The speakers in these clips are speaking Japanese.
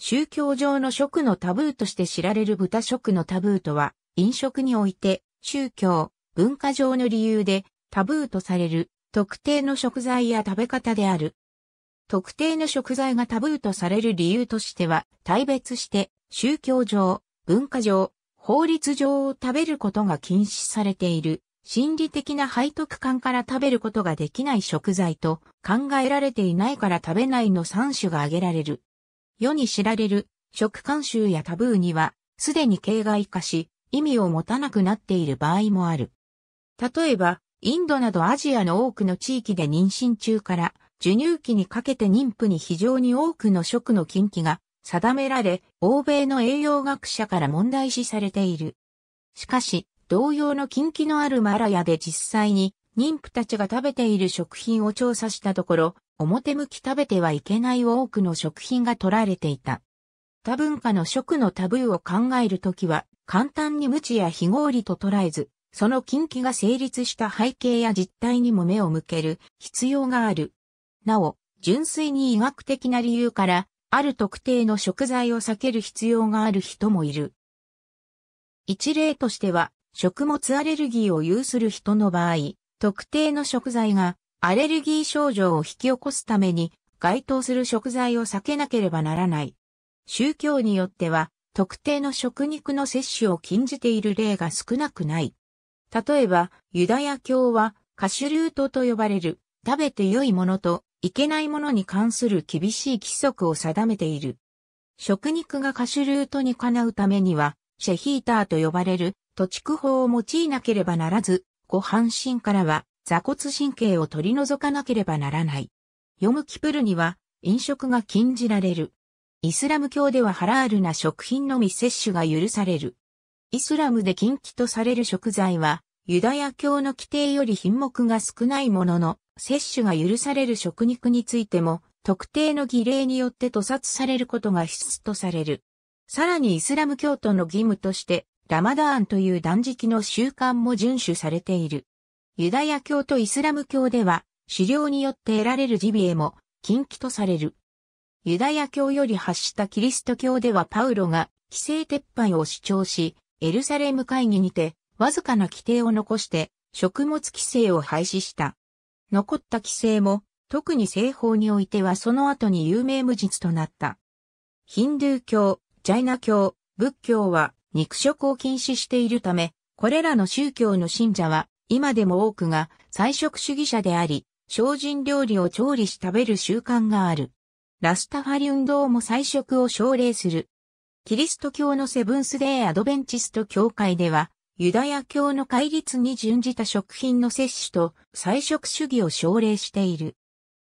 宗教上の食のタブーとして知られる豚食のタブーとは、飲食において宗教、文化上の理由でタブーとされる特定の食材や食べ方である。特定の食材がタブーとされる理由としては、大別して宗教上、文化上、法律上を食べることが禁止されている、心理的な背徳感から食べることができない食材と考えられていないから食べないの3種が挙げられる。世に知られる食慣習やタブーには、すでに形骸化し、意味を持たなくなっている場合もある。例えば、インドなどアジアの多くの地域で妊娠中から授乳期にかけて妊婦に非常に多くの食の禁忌が定められ、欧米の栄養学者から問題視されている。しかし、同様の禁忌のあるマラヤで実際に妊婦たちが食べている食品を調査したところ、表向き食べてはいけない多くの食品が取られていた。多文化の食のタブーを考えるときは、簡単に無知や非合理と捉えず、その禁忌が成立した背景や実態にも目を向ける必要がある。なお、純粋に医学的な理由から、ある特定の食材を避ける必要がある人もいる。一例としては、食物アレルギーを有する人の場合、特定の食材がアレルギー症状を引き起こすために該当する食材を避けなければならない。宗教によっては特定の食肉の摂取を禁じている例が少なくない。例えば、ユダヤ教はカシュルートと呼ばれる食べて良いものといけないものに関する厳しい規則を定めている。食肉がカシュルートにかなうためには、シェヒーターと呼ばれる土地区法を用いなければならず、ご半身からは座骨神経を取り除かなければならない。ヨムキプルには飲食が禁じられる。イスラム教ではハラールな食品のみ摂取が許される。イスラムで禁忌とされる食材は、ユダヤ教の規定より品目が少ないものの、摂取が許される食肉についても、特定の儀礼によって屠殺されることが必須とされる。さらにイスラム教徒の義務として、ラマダーンという断食の習慣も遵守されている。ユダヤ教とイスラム教では、狩猟によって得られるジビエも禁忌とされる。ユダヤ教より発したキリスト教ではパウロが規制撤廃を主張し、エルサレム会議にて、わずかな規定を残して、食物規制を廃止した。残った規制も、特に西方においてはその後に有名無実となった。ヒンドゥー教、ジャイナ教、仏教は肉食を禁止しているため、これらの宗教の信者は今でも多くが菜食主義者であり、精進料理を調理し食べる習慣がある。ラスタファリ運動も菜食を奨励する。キリスト教のセブンスデーアドベンチスト教会では、ユダヤ教の戒律に準じた食品の摂取と菜食主義を奨励している。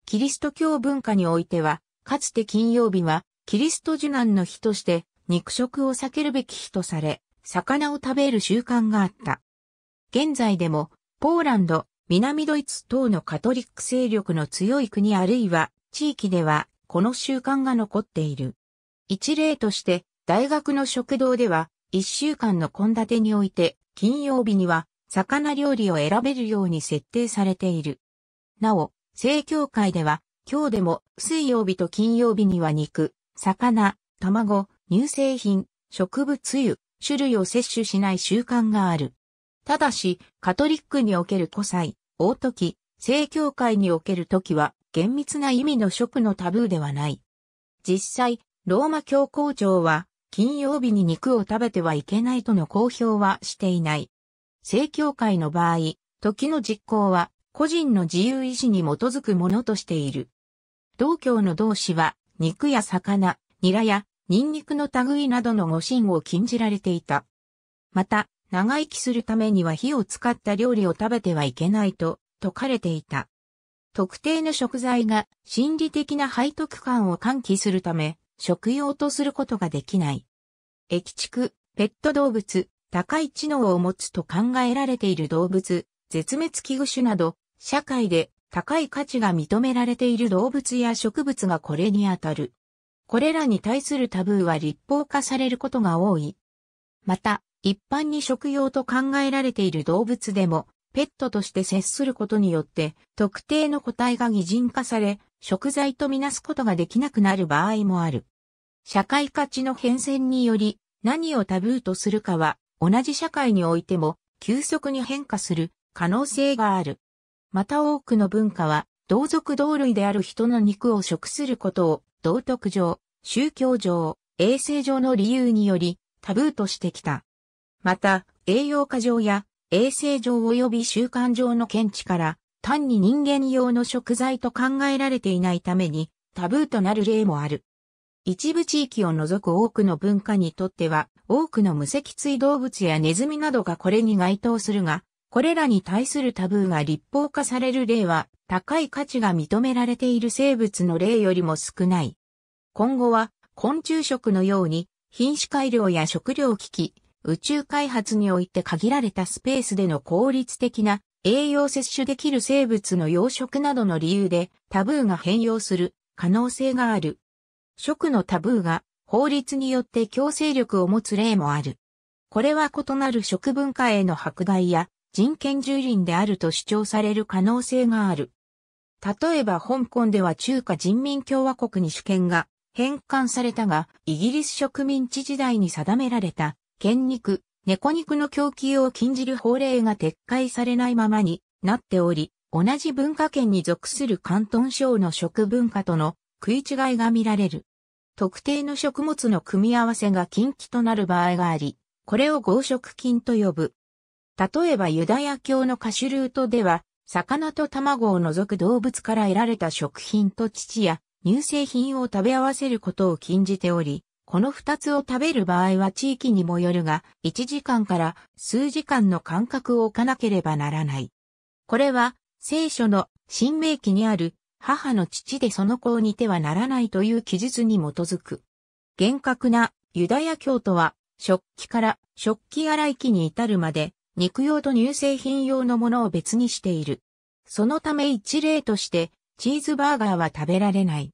キリスト教文化においては、かつて金曜日は、キリスト受難の日として、肉食を避けるべき日とされ、魚を食べる習慣があった。現在でも、ポーランド、南ドイツ等のカトリック勢力の強い国あるいは地域では、この習慣が残っている。一例として、大学の食堂では、一週間の献立において、金曜日には、魚料理を選べるように設定されている。なお、正教会では、今日でも、水曜日と金曜日には肉、魚、卵、乳製品、植物油、種類を摂取しない習慣がある。ただし、カトリックにおける古祭、大時、正教会における時は、厳密な意味の食のタブーではない。実際、ローマ教皇庁は、金曜日に肉を食べてはいけないとの公表はしていない。正教会の場合、時の実行は、個人の自由意志に基づくものとしている。同教の同志は、肉や魚、ニラや、ニンニクの類などの護身を禁じられていた。また、長生きするためには火を使った料理を食べてはいけないと説かれていた。特定の食材が心理的な背徳感を喚起するため、食用とすることができない。駅畜、ペット動物、高い知能を持つと考えられている動物、絶滅危惧種など、社会で高い価値が認められている動物や植物がこれにあたる。これらに対するタブーは立法化されることが多い。また、一般に食用と考えられている動物でも、ペットとして接することによって、特定の個体が擬人化され、食材とみなすことができなくなる場合もある。社会価値の変遷により、何をタブーとするかは、同じ社会においても、急速に変化する可能性がある。また多くの文化は、同族同類である人の肉を食することを、道徳上、宗教上、衛生上の理由により、タブーとしてきた。また、栄養過剰や衛生上及び習慣上の見地から、単に人間用の食材と考えられていないために、タブーとなる例もある。一部地域を除く多くの文化にとっては、多くの無脊椎動物やネズミなどがこれに該当するが、これらに対するタブーが立法化される例は、高い価値が認められている生物の例よりも少ない。今後は、昆虫食のように、品種改良や食料危機、宇宙開発において限られたスペースでの効率的な栄養摂取できる生物の養殖などの理由でタブーが変容する可能性がある。食のタブーが法律によって強制力を持つ例もある。これは異なる食文化への迫害や人権蹂躙であると主張される可能性がある。例えば香港では中華人民共和国に主権が返還されたが、イギリス植民地時代に定められた犬肉、猫肉の供給を禁じる法令が撤回されないままになっており、同じ文化圏に属する広東省の食文化との食い違いが見られる。特定の食物の組み合わせが禁忌となる場合があり、これを合食菌と呼ぶ。例えばユダヤ教のカシュルートでは、魚と卵を除く動物から得られた食品と乳や乳製品を食べ合わせることを禁じており、この二つを食べる場合は地域にもよるが、1時間から数時間の間隔を置かなければならない。これは、聖書の新明記にある、母の父でその子を似てはならないという記述に基づく。厳格なユダヤ教徒は、食器から食器洗い機に至るまで、肉用と乳製品用のものを別にしている。そのため一例として、チーズバーガーは食べられない。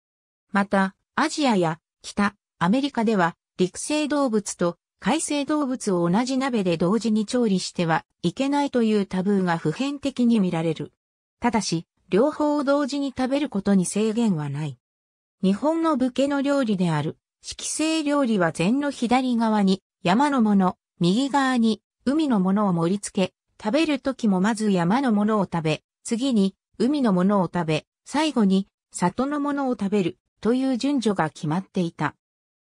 また、アジアや北、アメリカでは陸生動物と海生動物を同じ鍋で同時に調理してはいけないというタブーが普遍的に見られる。ただし、両方を同時に食べることに制限はない。日本の武家の料理である、色生料理は禅の左側に山のもの、右側に海のものを盛り付け、食べる時もまず山のものを食べ、次に海のものを食べ、最後に里のものを食べるという順序が決まっていた。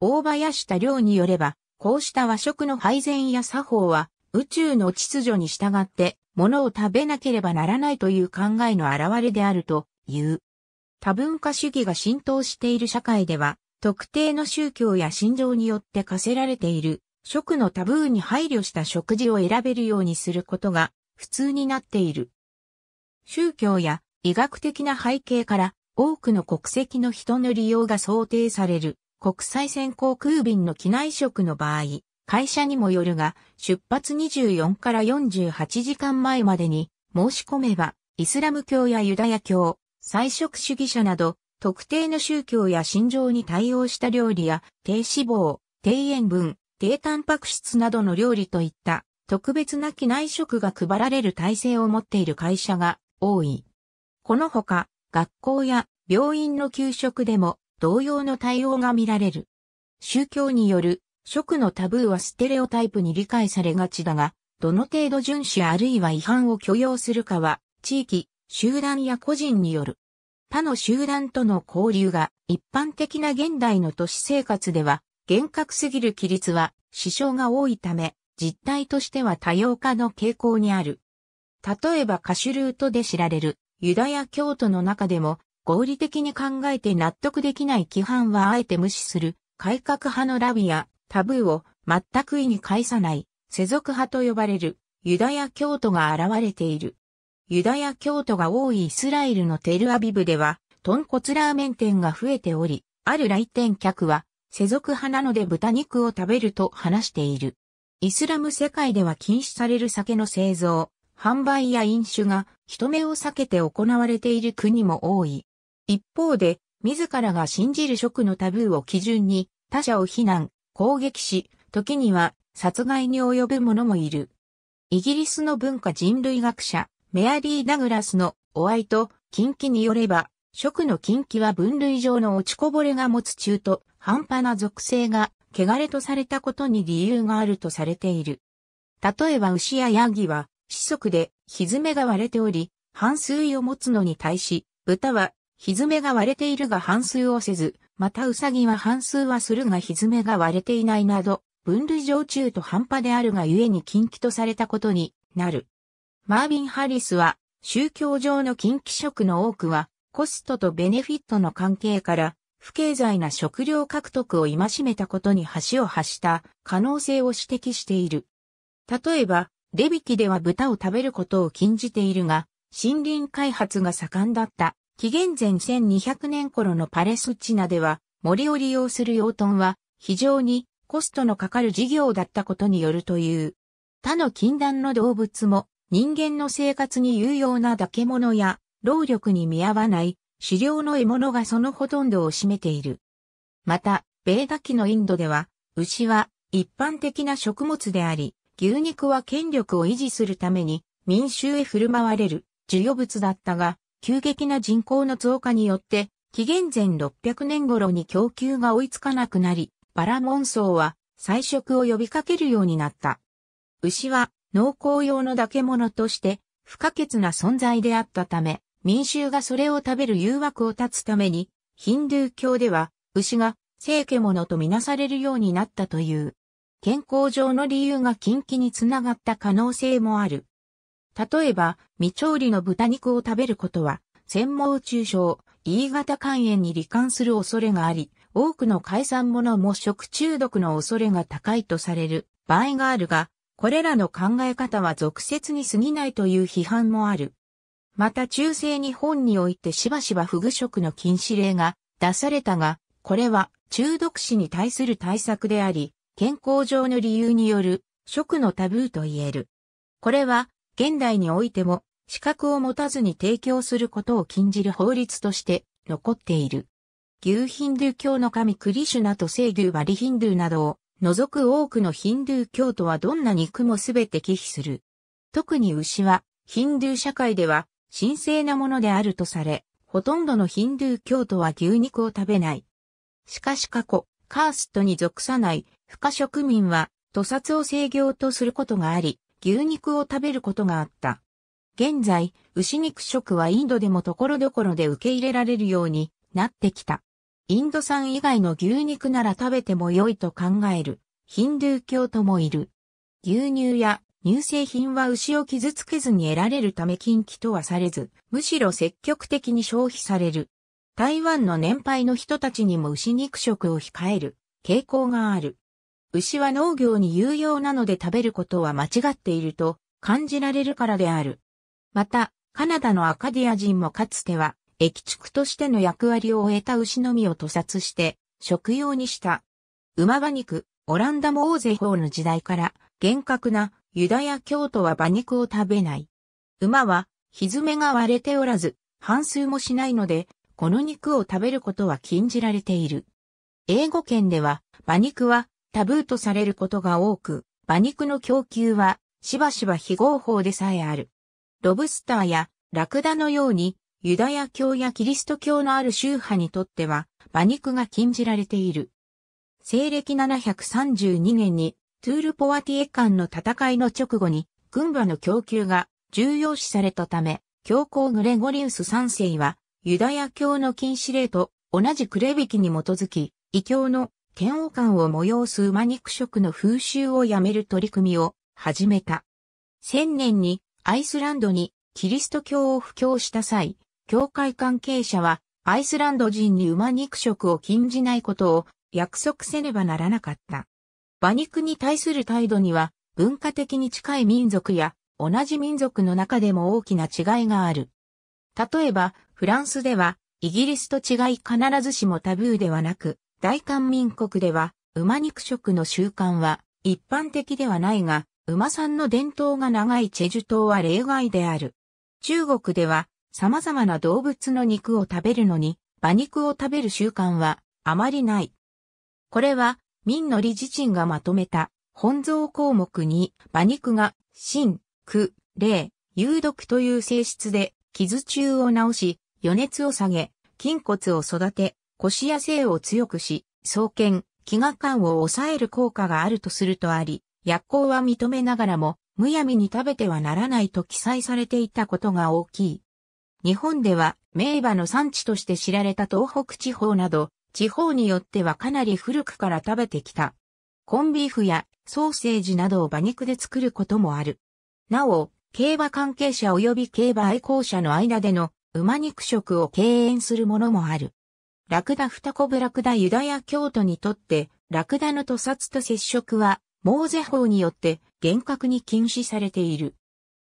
大林多良によれば、こうした和食の配膳や作法は、宇宙の秩序に従って、物を食べなければならないという考えの表れであるという。多文化主義が浸透している社会では、特定の宗教や信条によって課せられている、食のタブーに配慮した食事を選べるようにすることが普通になっている。宗教や医学的な背景から多くの国籍の人の利用が想定される。国際線航空便の機内食の場合、会社にもよるが、出発24から48時間前までに申し込めば、イスラム教やユダヤ教、菜食主義者など、特定の宗教や信条に対応した料理や、低脂肪、低塩分、低タンパク質などの料理といった、特別な機内食が配られる体制を持っている会社が多い。このほか、学校や病院の給食でも同様の対応が見られる。宗教による食のタブーはステレオタイプに理解されがちだが、どの程度遵守あるいは違反を許容するかは、地域、集団や個人による。他の集団との交流が一般的な現代の都市生活では、厳格すぎる規律は支障が多いため、実態としては多様化の傾向にある。例えばカシュルートで知られるユダヤ教徒の中でも合理的に考えて納得できない規範はあえて無視する、改革派のラビやタブーを全く意に介さない、世俗派と呼ばれるユダヤ教徒が現れている。ユダヤ教徒が多いイスラエルのテルアビブでは、豚骨ラーメン店が増えており、ある来店客は、世俗派なので豚肉を食べると話している。イスラム世界では禁止される酒の製造、販売や飲酒が人目を避けて行われている国も多い。一方で、自らが信じる食のタブーを基準に、他者を非難、攻撃し、時には殺害に及ぶ者もいる。イギリスの文化人類学者、メアリー・ダグラスのお愛と近畿によれば、食の近畿は分類上の落ちこぼれが持つ中途、半端な属性が、汚れとされたことに理由があるとされている。例えば牛やヤギは、子息で、蹄が割れており、半数を持つのに対し、豚はひずめが割れているが半数をせず、またうさぎは半数はするがひずめが割れていないなど、分類上中と半端であるがゆえに禁忌とされたことになる。マービン・ハリスは、宗教上の禁忌食の多くは、コストとベネフィットの関係から、不経済な食料獲得を戒めたことに橋を発した可能性を指摘している。例えば、レビキでは豚を食べることを禁じているが、森林開発が盛んだった紀元前1200年頃のパレスチナでは森を利用する養豚は非常にコストのかかる事業だったことによるという。他の禁断の動物も人間の生活に有用な化け物や労力に見合わない狩猟の獲物がそのほとんどを占めている。また、ベーダ期のインドでは牛は一般的な食物であり、牛肉は権力を維持するために民衆へ振る舞われる需要物だったが、急激な人口の増加によって、紀元前600年頃に供給が追いつかなくなり、バラモン層は菜食を呼びかけるようになった。牛は農耕用の化け物として不可欠な存在であったため、民衆がそれを食べる誘惑を断つために、ヒンドゥー教では牛が聖獣とみなされるようになったという。健康上の理由が近畿につながった可能性もある。例えば、未調理の豚肉を食べることは、専門中傷、E 型肝炎に罹患する恐れがあり、多くの海産物も食中毒の恐れが高いとされる場合があるが、これらの考え方は俗説に過ぎないという批判もある。また中世日本においてしばしば不具食の禁止令が出されたが、これは中毒死に対する対策であり、健康上の理由による食のタブーと言える。これは現代においても資格を持たずに提供することを禁じる法律として残っている。牛ヒンドゥー教の神クリシュナと聖牛バリヒンドゥーなどを除く多くのヒンドゥー教徒はどんな肉もすべて忌避する。特に牛はヒンドゥー社会では神聖なものであるとされ、ほとんどのヒンドゥー教徒は牛肉を食べない。しかし過去、カーストに属さない不可植民は、屠殺を制御とすることがあり、牛肉を食べることがあった。現在、牛肉食はインドでも所々で受け入れられるようになってきた。インド産以外の牛肉なら食べても良いと考える、ヒンドゥー教徒もいる。牛乳や乳製品は牛を傷つけずに得られるため禁忌とはされず、むしろ積極的に消費される。台湾の年配の人たちにも牛肉食を控える傾向がある。牛は農業に有用なので食べることは間違っていると感じられるからである。また、カナダのアカディア人もかつては、駅畜としての役割を終えた牛のみを屠殺して、食用にした。馬馬肉、オランダも大勢法の時代から、厳格なユダヤ教徒は馬肉を食べない。馬は、ひめが割れておらず、半数もしないので、この肉を食べることは禁じられている。英語圏では、馬肉はタブーとされることが多く、馬肉の供給はしばしば非合法でさえある。ロブスターやラクダのようにユダヤ教やキリスト教のある宗派にとっては馬肉が禁じられている。西暦732年にトゥールポワティエ間の戦いの直後に軍馬の供給が重要視されたため、教皇グレゴリウス3世はユダヤ教の禁止令と同じくレビキに基づき、異教の嫌悪感を催す馬肉食の風習をやめる取り組みを始めた。1000年にアイスランドにキリスト教を布教した際、教会関係者はアイスランド人に馬肉食を禁じないことを約束せねばならなかった。馬肉に対する態度には文化的に近い民族や同じ民族の中でも大きな違いがある。例えば、フランスではイギリスと違い必ずしもタブーではなく、大韓民国では、馬肉食の習慣は一般的ではないが、馬さんの伝統が長いチェジュ島は例外である。中国では、様々な動物の肉を食べるのに、馬肉を食べる習慣はあまりない。これは、民の理事陣がまとめた本草項目に馬肉が、真、苦、霊、有毒という性質で、傷中を治し、余熱を下げ、筋骨を育て、腰や性を強くし、創建、飢餓感を抑える効果があるとするとあり、薬効は認めながらも、むやみに食べてはならないと記載されていたことが大きい。日本では名馬の産地として知られた東北地方など、地方によってはかなり古くから食べてきた。コンビーフやソーセージなどを馬肉で作ることもある。なお、競馬関係者及び競馬愛好者の間での馬肉食を敬遠するものもある。ラクダ二コブラクダユダヤ教徒にとって、ラクダの屠殺と接触は、モーゼ法によって厳格に禁止されている。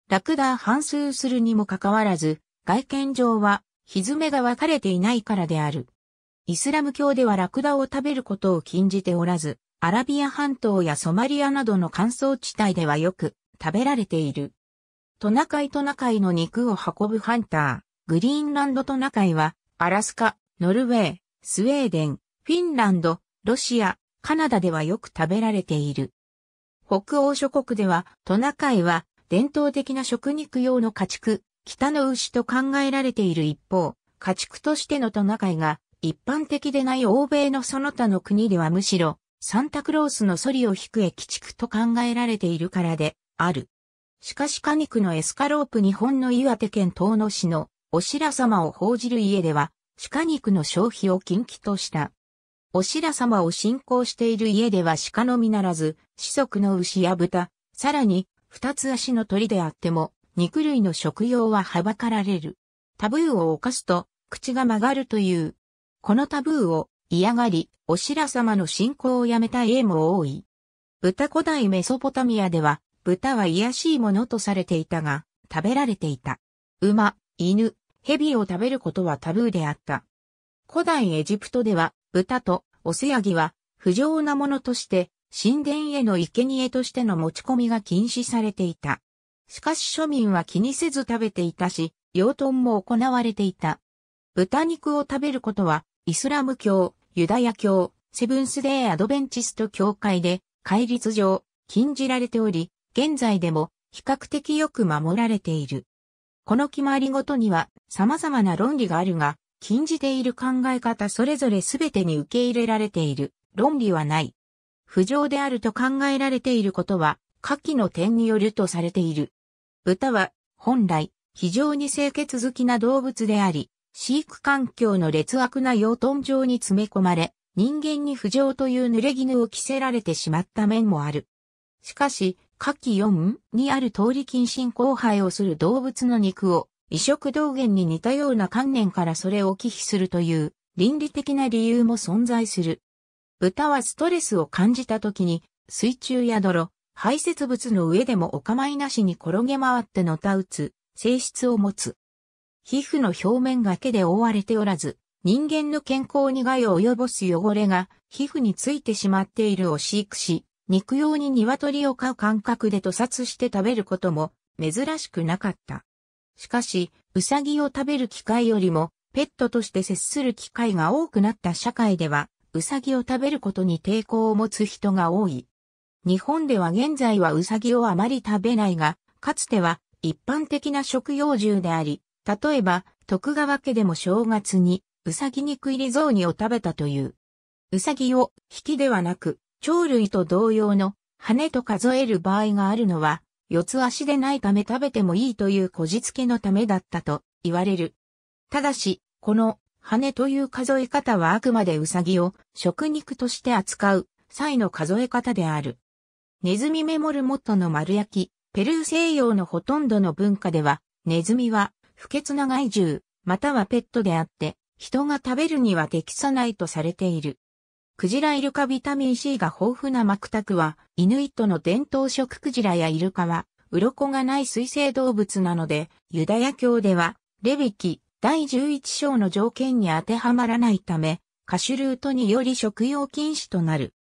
ラクダ半数するにもかかわらず、外見上は、ひずめが分かれていないからである。イスラム教ではラクダを食べることを禁じておらず、アラビア半島やソマリアなどの乾燥地帯ではよく食べられている。トナカイトナカイの肉を運ぶハンター、グリーンランドトナカイは、アラスカ、ノルウェー、スウェーデン、フィンランド、ロシア、カナダではよく食べられている。北欧諸国ではトナカイは伝統的な食肉用の家畜、北の牛と考えられている一方、家畜としてのトナカイが一般的でない欧米のその他の国ではむしろサンタクロースのソリを引く駅畜と考えられているからである。しかし果肉のエスカロープ日本の岩手県遠野市のお白様を報じる家では鹿肉の消費を禁忌とした。お白様を信仰している家では鹿のみならず、子息の牛や豚、さらに、二つ足の鳥であっても、肉類の食用ははばかられる。タブーを犯すと、口が曲がるという。このタブーを嫌がり、お白様の信仰をやめた家も多い。豚古代メソポタミアでは、豚は癒しいものとされていたが、食べられていた。馬、犬、蛇を食べることはタブーであった。古代エジプトでは、豚とオスヤギは不浄なものとして、神殿への生贄としての持ち込みが禁止されていた。しかし庶民は気にせず食べていたし、養豚も行われていた。豚肉を食べることは、イスラム教、ユダヤ教、セブンスデーアドベンチスト教会で、戒律上、禁じられており、現在でも比較的よく守られている。この決まりごとには様々な論理があるが、禁じている考え方それぞれ全てに受け入れられている論理はない。不条であると考えられていることは、下記の点によるとされている。豚は、本来、非常に清潔好きな動物であり、飼育環境の劣悪な養豚場に詰め込まれ、人間に不条という濡れ衣を着せられてしまった面もある。しかし、下記4にある通り近親交配をする動物の肉を移植道源に似たような観念からそれを忌避するという倫理的な理由も存在する。豚はストレスを感じた時に水中や泥、排泄物の上でもお構いなしに転げ回ってのたうつ性質を持つ。皮膚の表面が毛で覆われておらず、人間の健康に害を及ぼす汚れが皮膚についてしまっているを飼育し、肉用に鶏を飼う感覚で屠殺して食べることも珍しくなかった。しかし、ウサギを食べる機会よりも、ペットとして接する機会が多くなった社会では、ウサギを食べることに抵抗を持つ人が多い。日本では現在はウサギをあまり食べないが、かつては一般的な食用獣であり、例えば徳川家でも正月にウサギ肉入り雑煮を食べたという。ウサギを引きではなく鳥類と同様の羽と数える場合があるのは、四つ足でないため食べてもいいというこじつけのためだったと言われる。ただし、この羽という数え方はあくまでウサギを食肉として扱う際の数え方である。ネズミメモルモットの丸焼き、ペルー西洋のほとんどの文化では、ネズミは不潔な害獣、またはペットであって、人が食べるには適さないとされている。クジライルカビタミン C が豊富なマクタクは、イヌイットの伝統食クジラやイルカは、鱗がない水生動物なので、ユダヤ教では、レビキ、第11章の条件に当てはまらないため、カシュルートにより食用禁止となる。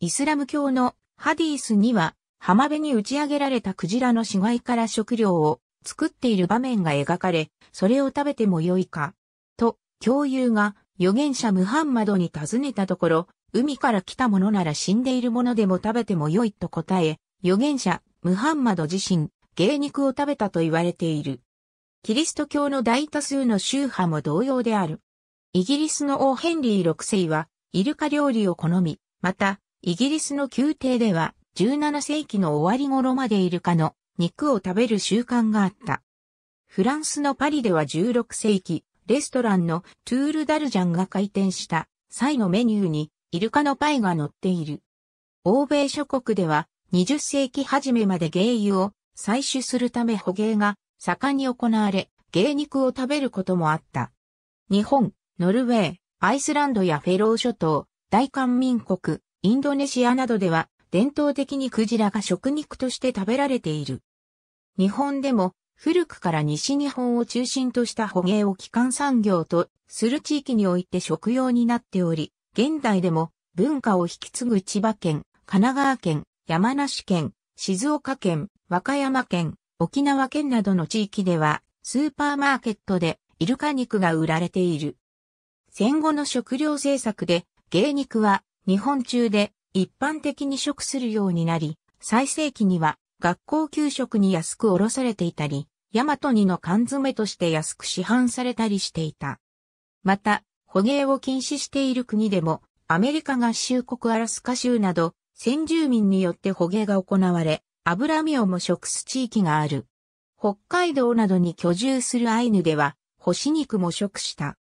イスラム教のハディースには、浜辺に打ち上げられたクジラの死骸から食料を作っている場面が描かれ、それを食べても良いか、と、教有が預言者ムハンマドに尋ねたところ、海から来たものなら死んでいるものでも食べてもよいと答え、預言者ムハンマド自身、芸肉を食べたと言われている。キリスト教の大多数の宗派も同様である。イギリスの王ヘンリー6世は、イルカ料理を好み、また、イギリスの宮廷では、17世紀の終わり頃までイルカの肉を食べる習慣があった。フランスのパリでは16世紀、レストランのトゥールダルジャンが開店した際のメニューにイルカのパイが載っている。欧米諸国では20世紀初めまで芸油を採取するため捕鯨が盛んに行われ、芸肉を食べることもあった。日本、ノルウェー、アイスランドやフェロー諸島、大韓民国、インドネシアなどでは伝統的にクジラが食肉として食べられている。日本でも古くから西日本を中心とした捕鯨を基幹産業とする地域において食用になっており、現代でも文化を引き継ぐ千葉県、神奈川県、山梨県、静岡県、和歌山県、沖縄県などの地域では、スーパーマーケットでイルカ肉が売られている。戦後の食料政策で、芸肉は日本中で一般的に食するようになり、最盛期には学校給食に安く卸されていたり、ヤマトニの缶詰として安く市販されたりしていた。また、捕鯨を禁止している国でも、アメリカ合衆国アラスカ州など、先住民によって捕鯨が行われ、油身をも食す地域がある。北海道などに居住するアイヌでは、干し肉も食した。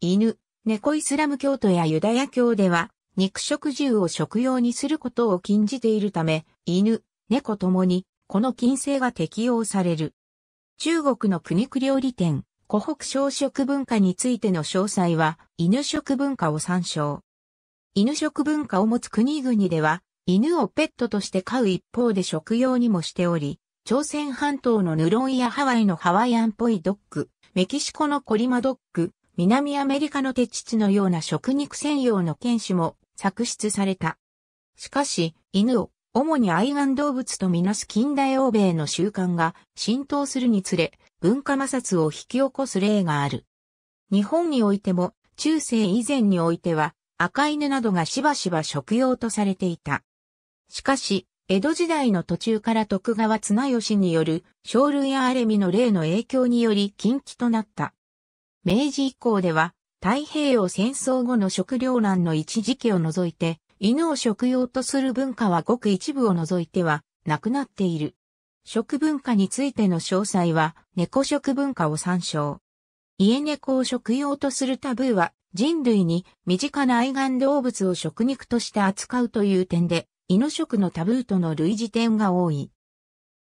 犬、猫イスラム教徒やユダヤ教では、肉食獣を食用にすることを禁じているため、犬、猫ともに、この禁制が適用される。中国の苦肉料理店、湖北小食文化についての詳細は、犬食文化を参照。犬食文化を持つ国々では、犬をペットとして飼う一方で食用にもしており、朝鮮半島のヌロンやハワイのハワイアンっぽいドッグ、メキシコのコリマドッグ、南アメリカの手乳のような食肉専用の犬種も作出された。しかし、犬を主に愛玩動物とみなす近代欧米の習慣が浸透するにつれ、文化摩擦を引き起こす例がある。日本においても、中世以前においては、赤犬などがしばしば食用とされていた。しかし、江戸時代の途中から徳川綱吉による、生類やアレミの例の影響により禁忌となった。明治以降では、太平洋戦争後の食糧難の一時期を除いて、犬を食用とする文化はごく一部を除いてはなくなっている。食文化についての詳細は猫食文化を参照。家猫を食用とするタブーは人類に身近な愛玩動物を食肉として扱うという点で、犬食のタブーとの類似点が多い。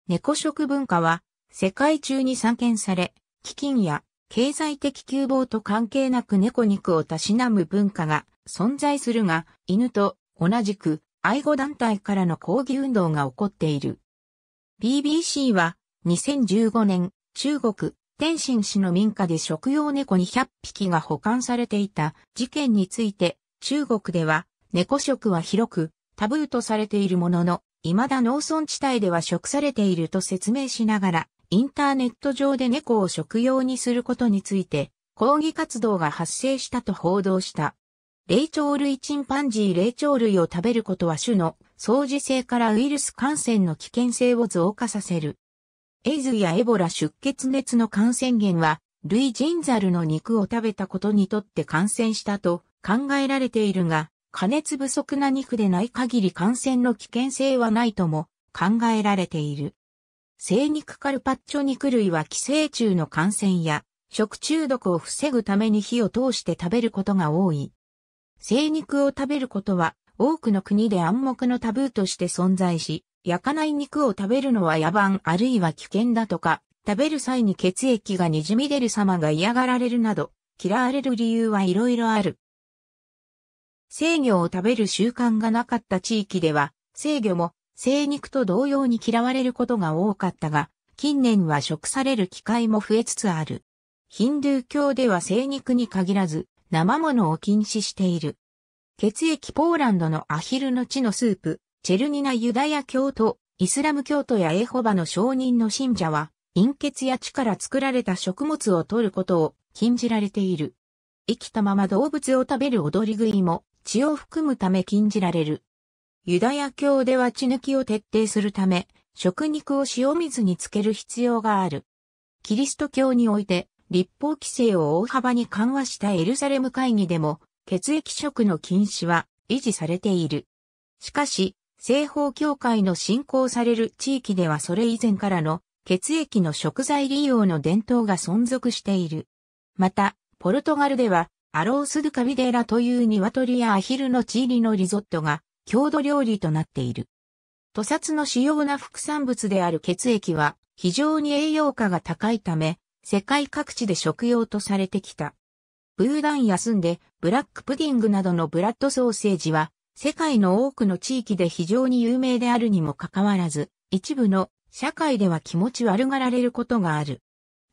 猫食文化は世界中に散見され、基金や経済的窮乏と関係なく猫肉をたしなむ文化が存在するが、犬と同じく愛護団体からの抗議運動が起こっている。BBC は2015年中国天津市の民家で食用猫200匹が保管されていた事件について中国では猫食は広くタブーとされているものの未だ農村地帯では食されていると説明しながらインターネット上で猫を食用にすることについて抗議活動が発生したと報道した。霊長類チンパンジー霊長類を食べることは種の相似性からウイルス感染の危険性を増加させる。エイズやエボラ出血熱の感染源は、類人猿の肉を食べたことにとって感染したと考えられているが、加熱不足な肉でない限り感染の危険性はないとも考えられている。生肉カルパッチョ肉類は寄生虫の感染や食中毒を防ぐために火を通して食べることが多い。生肉を食べることは多くの国で暗黙のタブーとして存在し、焼かない肉を食べるのは野蛮あるいは危険だとか、食べる際に血液が滲み出る様が嫌がられるなど、嫌われる理由はいろいろある。制御を食べる習慣がなかった地域では、制御も生肉と同様に嫌われることが多かったが、近年は食される機会も増えつつある。ヒンドゥー教では生肉に限らず、生物を禁止している。血液ポーランドのアヒルの血のスープ、チェルニナユダヤ教徒、イスラム教徒やエホバの証人の信者は、陰血や血から作られた食物を取ることを禁じられている。生きたまま動物を食べる踊り食いも血を含むため禁じられる。ユダヤ教では血抜きを徹底するため、食肉を塩水につける必要がある。キリスト教において立法規制を大幅に緩和したエルサレム会議でも、血液食の禁止は維持されている。しかし、西方教会の信仰される地域ではそれ以前からの血液の食材利用の伝統が存続している。また、ポルトガルでは、アロース・ドカビデラという鶏やアヒルのチ入リのリゾットが郷土料理となっている。屠殺の主要な副産物である血液は非常に栄養価が高いため、世界各地で食用とされてきた。ブーダンやスンでブラックプディングなどのブラッドソーセージは世界の多くの地域で非常に有名であるにもかかわらず、一部の社会では気持ち悪がられることがある。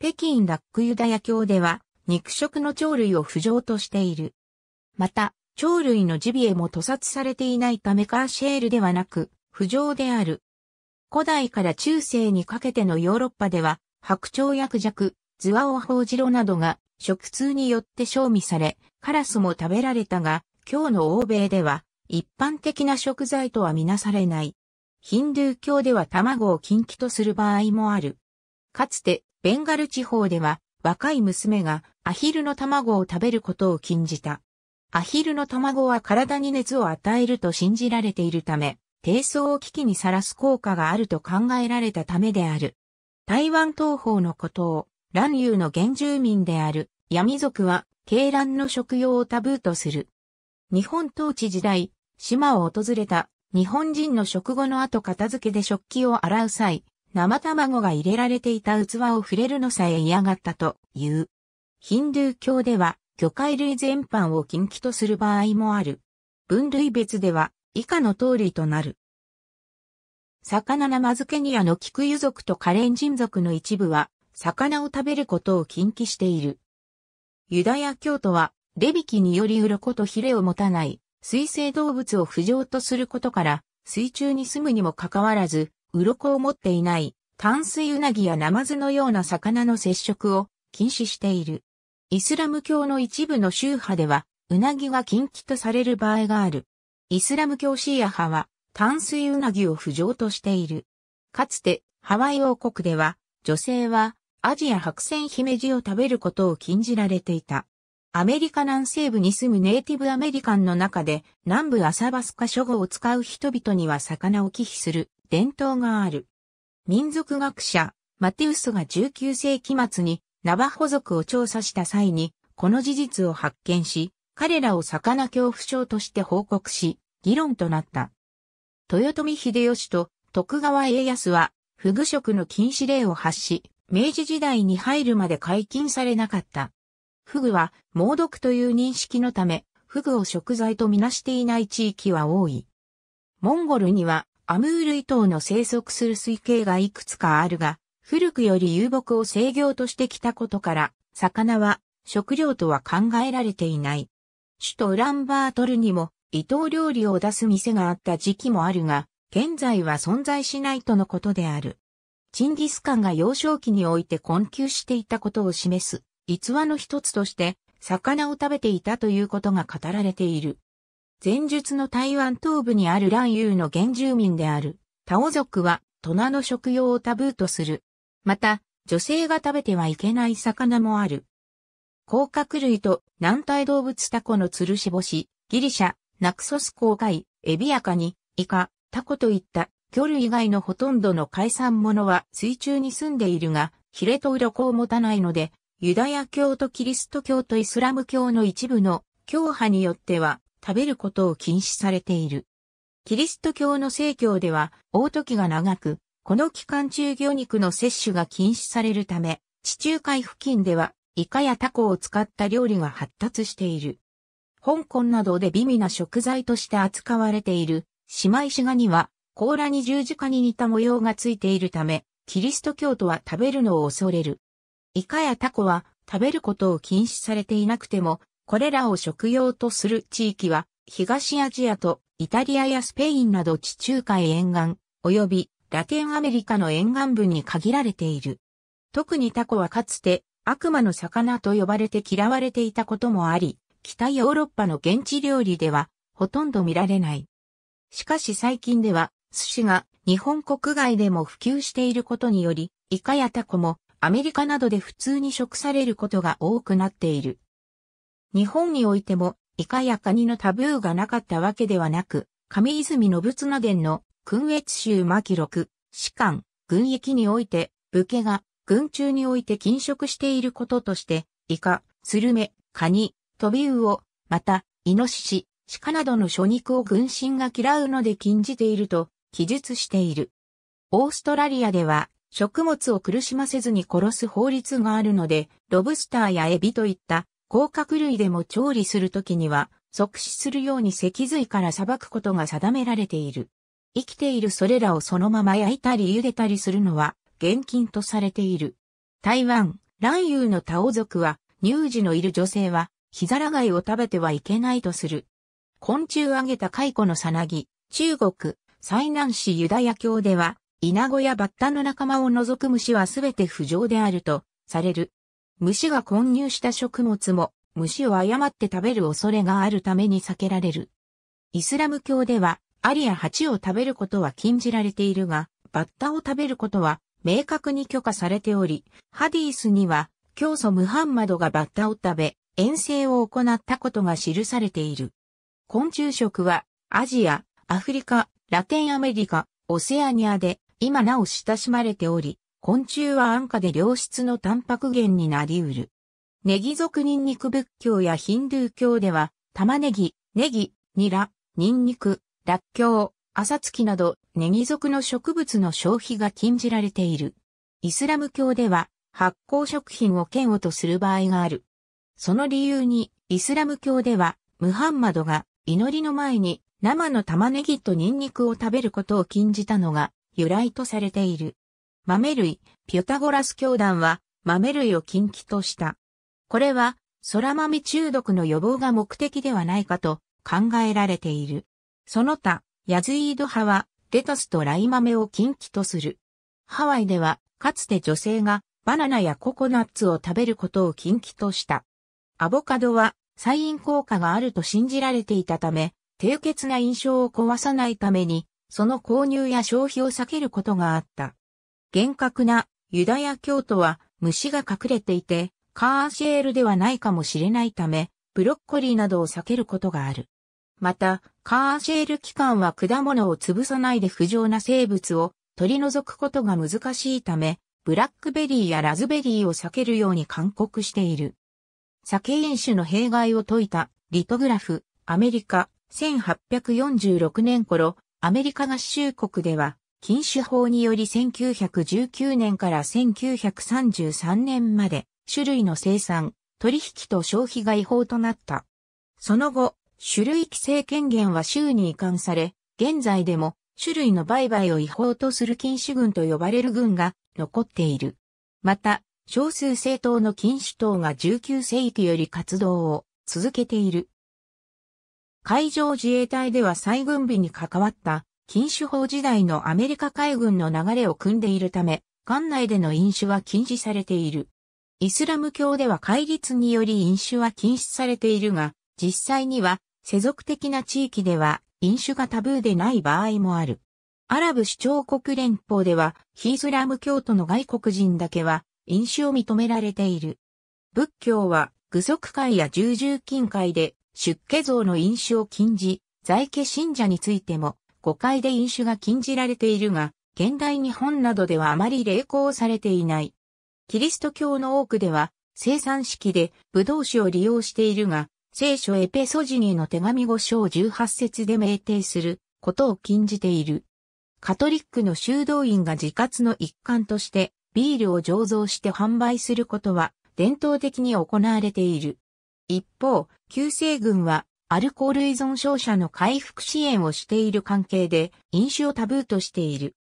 北京ダックユダヤ教では肉食の鳥類を不浄としている。また、鳥類のジビエも屠殺されていないためカーシェールではなく、不浄である。古代から中世にかけてのヨーロッパでは白鳥薬弱、ズワオホウジロなどが食通によって賞味され、カラスも食べられたが、今日の欧米では一般的な食材とはみなされない。ヒンドゥー教では卵を禁忌とする場合もある。かつて、ベンガル地方では、若い娘がアヒルの卵を食べることを禁じた。アヒルの卵は体に熱を与えると信じられているため、低層を危機にさらす効果があると考えられたためである。台湾東方のことを、蘭遊の原住民である、闇族は、鶏卵の食用をタブーとする。日本統治時代、島を訪れた日本人の食後の後片付けで食器を洗う際、生卵が入れられていた器を触れるのさえ嫌がったという。ヒンドゥー教では、魚介類全般を禁忌とする場合もある。分類別では、以下の通りとなる。魚マズけにアの菊湯族とカレン人族の一部は、魚を食べることを禁忌している。ユダヤ教徒は、レビキにより鱗とヒレを持たない、水生動物を不浄とすることから、水中に住むにもかかわらず、鱗を持っていない、淡水うなぎやナマズのような魚の接触を禁止している。イスラム教の一部の宗派では、うなぎが禁忌とされる場合がある。イスラム教シーア派は、淡水うなぎを浮上としている。かつて、ハワイ王国では、女性は、アジア白線姫路を食べることを禁じられていた。アメリカ南西部に住むネイティブアメリカンの中で、南部アサバスカ諸語を使う人々には魚を忌避する伝統がある。民族学者、マテウスが19世紀末にナバホ族を調査した際に、この事実を発見し、彼らを魚恐怖症として報告し、議論となった。豊臣秀吉と徳川家康は、フグ食の禁止令を発し、明治時代に入るまで解禁されなかった。フグは猛毒という認識のため、フグを食材とみなしていない地域は多い。モンゴルにはアムールイ島の生息する水系がいくつかあるが、古くより遊牧を制御としてきたことから、魚は食料とは考えられていない。首都ウランバートルにも伊藤料理を出す店があった時期もあるが、現在は存在しないとのことである。チンギスカンが幼少期において困窮していたことを示す逸話の一つとして、魚を食べていたということが語られている。前述の台湾東部にある蘭遊の原住民である、タオ族は、トナの食用をタブーとする。また、女性が食べてはいけない魚もある。甲殻類と軟体動物タコの吊るし星、ギリシャ、ナクソス公外、エビアカニ、イカ、タコといった魚類以外のほとんどの海産物は水中に住んでいるが、ヒレと鱗を持たないので、ユダヤ教とキリスト教とイスラム教の一部の教派によっては食べることを禁止されている。キリスト教の聖教では、大時が長く、この期間中魚肉の摂取が禁止されるため、地中海付近ではイカやタコを使った料理が発達している。香港などで美味な食材として扱われている、姉妹シガには、甲羅に十字架に似た模様がついているため、キリスト教徒は食べるのを恐れる。イカやタコは食べることを禁止されていなくても、これらを食用とする地域は、東アジアとイタリアやスペインなど地中海沿岸、及びラテンアメリカの沿岸部に限られている。特にタコはかつて悪魔の魚と呼ばれて嫌われていたこともあり、北ヨーロッパの現地料理ではほとんど見られない。しかし最近では寿司が日本国外でも普及していることにより、イカやタコもアメリカなどで普通に食されることが多くなっている。日本においてもイカやカニのタブーがなかったわけではなく、上泉信綱伝の訓越州巻録、士官、軍役において、武家が軍中において禁食していることとして、イカ、スルメ、カニ、トビウオ、また、イノシシ、鹿などの初肉を軍神が嫌うので禁じていると記述している。オーストラリアでは食物を苦しませずに殺す法律があるので、ロブスターやエビといった甲殻類でも調理するときには、即死するように脊髄から裁くことが定められている。生きているそれらをそのまま焼いたり茹でたりするのは厳禁とされている。台湾、蘭遊のタオ族は、乳児のいる女性はヒザライを食べてはいけないとする。昆虫あげた蚕のさなぎ、中国、西南市ユダヤ教では、イナゴやバッタの仲間を除く虫はすべて不浄であると、される。虫が混入した食物も、虫を誤って食べる恐れがあるために避けられる。イスラム教では、アリやハチを食べることは禁じられているが、バッタを食べることは明確に許可されており、ハディースには、教祖ムハンマドがバッタを食べ、遠征を行ったことが記されている。昆虫食はアジア、アフリカ、ラテンアメリカ、オセアニアで今なお親しまれており、昆虫は安価で良質のタンパク源になり得る。ネギ属ニンニク仏教やヒンドゥー教では、玉ねぎ、ネギ、ニラ、ニンニク、ラッキョウ、アサツキなどネギ属の植物の消費が禁じられている。イスラム教では発酵食品を嫌悪とする場合がある。その理由に、イスラム教では、ムハンマドが祈りの前に生の玉ねぎとニンニクを食べることを禁じたのが由来とされている。豆類、ピュタゴラス教団は豆類を禁忌とした。これは、空豆中毒の予防が目的ではないかと考えられている。その他、ヤズイード派は、レタスとライ豆を禁忌とする。ハワイでは、かつて女性がバナナやココナッツを食べることを禁忌とした。アボカドはイ飲効果があると信じられていたため、低血な印象を壊さないために、その購入や消費を避けることがあった。厳格なユダヤ教徒は虫が隠れていて、カーシェールではないかもしれないため、ブロッコリーなどを避けることがある。また、カーシェール期間は果物を潰さないで不浄な生物を取り除くことが難しいため、ブラックベリーやラズベリーを避けるように勧告している。酒飲酒の弊害を解いたリトグラフ、アメリカ、1846年頃、アメリカ合衆国では、禁酒法により1919年から1933年まで、種類の生産、取引と消費が違法となった。その後、種類規制権限は州に移管され、現在でも種類の売買を違法とする禁酒軍と呼ばれる軍が残っている。また、少数政党の禁止党が19世紀より活動を続けている。海上自衛隊では再軍備に関わった禁酒法時代のアメリカ海軍の流れを組んでいるため、艦内での飲酒は禁止されている。イスラム教では戒律により飲酒は禁止されているが、実際には世俗的な地域では飲酒がタブーでない場合もある。アラブ首長国連邦では、ヒイスラム教徒の外国人だけは飲酒を認められている。仏教は、愚足会や従従近会で、出家像の飲酒を禁じ、在家信者についても、誤解で飲酒が禁じられているが、現代日本などではあまり励行されていない。キリスト教の多くでは、生産式で武道酒を利用しているが、聖書エペソジニーの手紙五章18節で明定することを禁じている。カトリックの修道院が自活の一環としてビールを醸造して販売することは伝統的に行われている。一方、旧西軍はアルコール依存症者の回復支援をしている関係で飲酒をタブーとしている。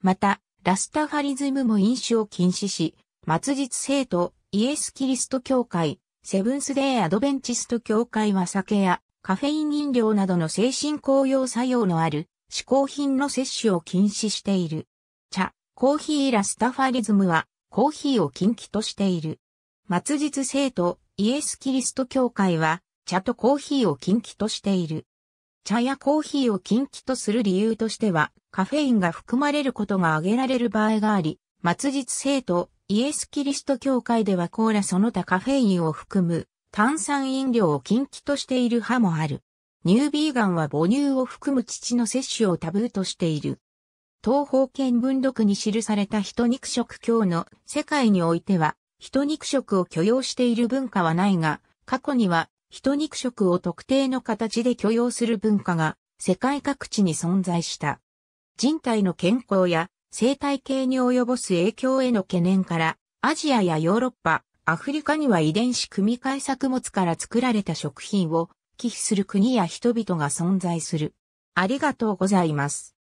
また、ラスタファリズムも飲酒を禁止し、末日生徒、イエス・キリスト教会、セブンスデー・アドベンチスト教会は酒やカフェイン飲料などの精神高揚作用のある嗜好品の摂取を禁止している。茶、コーヒーラスタファリズムは、コーヒーを禁忌としている。末日聖徒、イエス・キリスト教会は、茶とコーヒーを禁忌としている。茶やコーヒーを禁忌とする理由としては、カフェインが含まれることが挙げられる場合があり、末日聖徒、イエス・キリスト教会ではコーラその他カフェインを含む炭酸飲料を禁忌としている派もある。ニュービーガンは母乳を含む乳の摂取をタブーとしている。東方見文録に記された人肉食教の世界においては、人肉食を許容している文化はないが、過去には人肉食を特定の形で許容する文化が世界各地に存在した。人体の健康や生態系に及ぼす影響への懸念から、アジアやヨーロッパ、アフリカには遺伝子組み換え作物から作られた食品を寄付する国や人々が存在する。ありがとうございます。